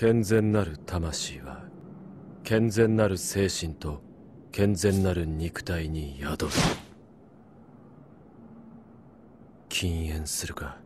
健全なる魂は健全なる精神と健全なる肉体に宿る禁煙するか